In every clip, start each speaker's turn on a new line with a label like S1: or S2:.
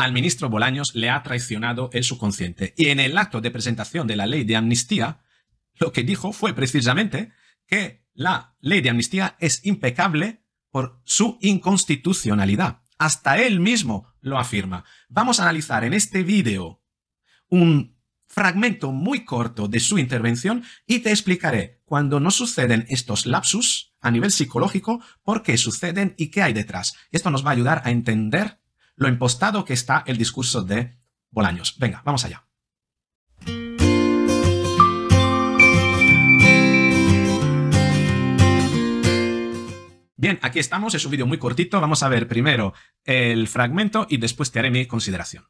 S1: al ministro Bolaños le ha traicionado el subconsciente. Y en el acto de presentación de la ley de amnistía, lo que dijo fue precisamente que la ley de amnistía es impecable por su inconstitucionalidad. Hasta él mismo lo afirma. Vamos a analizar en este vídeo un fragmento muy corto de su intervención y te explicaré cuando no suceden estos lapsus a nivel psicológico por qué suceden y qué hay detrás. Esto nos va a ayudar a entender lo impostado que está el discurso de Bolaños. Venga, vamos allá. Bien, aquí estamos, es un vídeo muy cortito, vamos a ver primero el fragmento y después te haré mi consideración.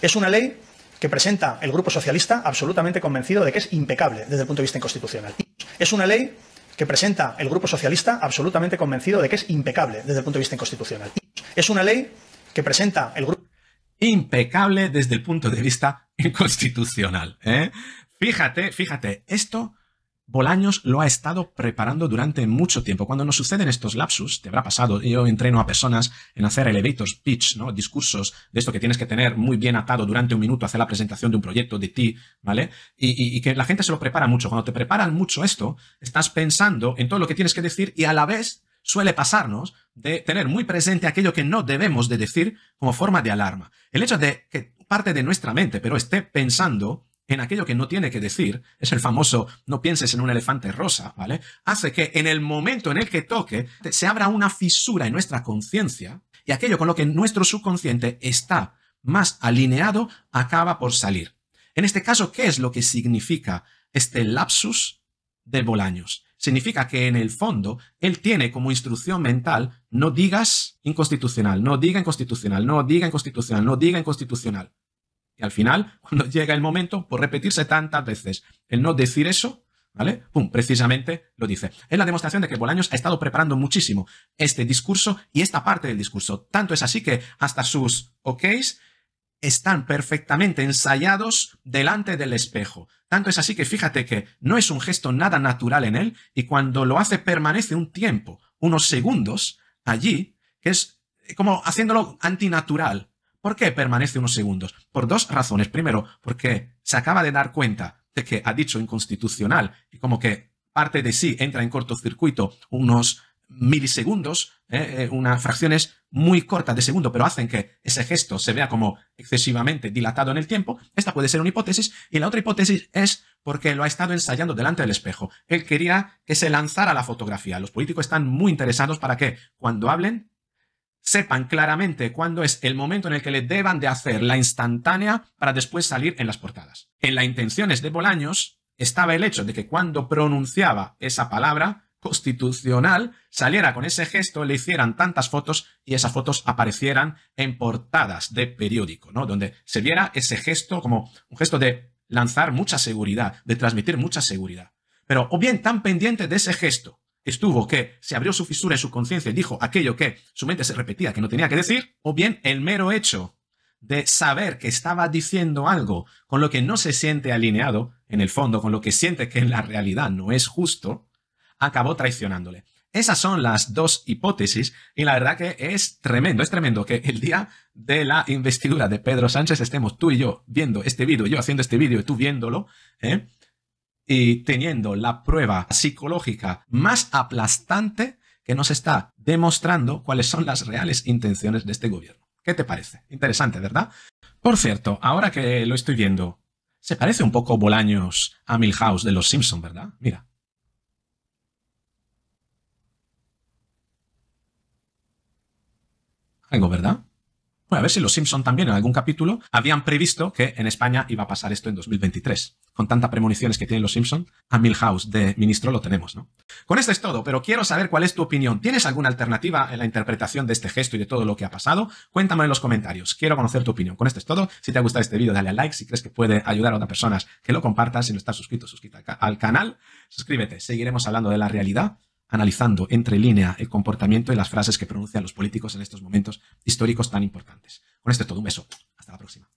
S1: Es una ley que presenta el Grupo Socialista absolutamente convencido de que es impecable desde el punto de vista constitucional. Es una ley que presenta el Grupo Socialista absolutamente convencido de que es impecable desde el punto de vista constitucional. Es una ley que presenta el grupo. Impecable desde el punto de vista inconstitucional. ¿eh? Fíjate, fíjate, esto Bolaños lo ha estado preparando durante mucho tiempo. Cuando nos suceden estos lapsus, te habrá pasado, yo entreno a personas en hacer elevators, pitch, ¿no? Discursos de esto que tienes que tener muy bien atado durante un minuto, hacer la presentación de un proyecto, de ti, ¿vale? y que la gente se lo prepara mucho. Cuando te preparan mucho esto, estás pensando en todo lo que tienes que decir y a la vez suele pasarnos de tener muy presente aquello que no debemos de decir como forma de alarma. El hecho de que parte de nuestra mente, pero esté pensando en aquello que no tiene que decir, es el famoso no pienses en un elefante rosa, ¿vale? Hace que en el momento en el que toque se abra una fisura en nuestra conciencia y aquello con lo que nuestro subconsciente está más alineado acaba por salir. En este caso, ¿qué es lo que significa este lapsus de Bolaños. Significa que en el fondo él tiene como instrucción mental no digas inconstitucional, no diga inconstitucional, no diga inconstitucional, no diga inconstitucional. Y al final, cuando llega el momento, por repetirse tantas veces, el no decir eso, ¿vale? Pum, precisamente lo dice. Es la demostración de que Bolaños ha estado preparando muchísimo este discurso y esta parte del discurso. Tanto es así que hasta sus OKs están perfectamente ensayados delante del espejo. Tanto es así que fíjate que no es un gesto nada natural en él y cuando lo hace permanece un tiempo, unos segundos, allí, que es como haciéndolo antinatural. ¿Por qué permanece unos segundos? Por dos razones. Primero, porque se acaba de dar cuenta de que ha dicho inconstitucional y como que parte de sí entra en cortocircuito unos milisegundos, ¿eh? Eh, unas fracciones muy cortas de segundo, pero hacen que ese gesto se vea como excesivamente dilatado en el tiempo. Esta puede ser una hipótesis. Y la otra hipótesis es porque lo ha estado ensayando delante del espejo. Él quería que se lanzara la fotografía. Los políticos están muy interesados para que cuando hablen sepan claramente cuándo es el momento en el que le deban de hacer la instantánea para después salir en las portadas. En las intenciones de Bolaños estaba el hecho de que cuando pronunciaba esa palabra constitucional saliera con ese gesto, le hicieran tantas fotos y esas fotos aparecieran en portadas de periódico, ¿no? Donde se viera ese gesto como un gesto de lanzar mucha seguridad, de transmitir mucha seguridad. Pero o bien tan pendiente de ese gesto estuvo que se abrió su fisura en su conciencia y dijo aquello que su mente se repetía que no tenía que decir, o bien el mero hecho de saber que estaba diciendo algo con lo que no se siente alineado en el fondo, con lo que siente que en la realidad no es justo, acabó traicionándole. Esas son las dos hipótesis y la verdad que es tremendo, es tremendo que el día de la investidura de Pedro Sánchez estemos tú y yo viendo este vídeo, yo haciendo este vídeo y tú viéndolo, ¿eh? y teniendo la prueba psicológica más aplastante que nos está demostrando cuáles son las reales intenciones de este gobierno. ¿Qué te parece? Interesante, ¿verdad? Por cierto, ahora que lo estoy viendo, se parece un poco Bolaños a Milhouse de los Simpson, ¿verdad? Mira. algo, ¿verdad? Bueno, a ver si los Simpson también en algún capítulo habían previsto que en España iba a pasar esto en 2023. Con tantas premoniciones que tienen los Simpson, a Milhouse de ministro lo tenemos, ¿no? Con esto es todo, pero quiero saber cuál es tu opinión. ¿Tienes alguna alternativa en la interpretación de este gesto y de todo lo que ha pasado? Cuéntame en los comentarios. Quiero conocer tu opinión. Con esto es todo. Si te ha gustado este vídeo, dale a like. Si crees que puede ayudar a otras personas, que lo compartas. Si no estás suscrito, suscríbete al canal. Suscríbete. Seguiremos hablando de la realidad analizando entre línea el comportamiento y las frases que pronuncian los políticos en estos momentos históricos tan importantes. Con esto es todo. Un beso. Hasta la próxima.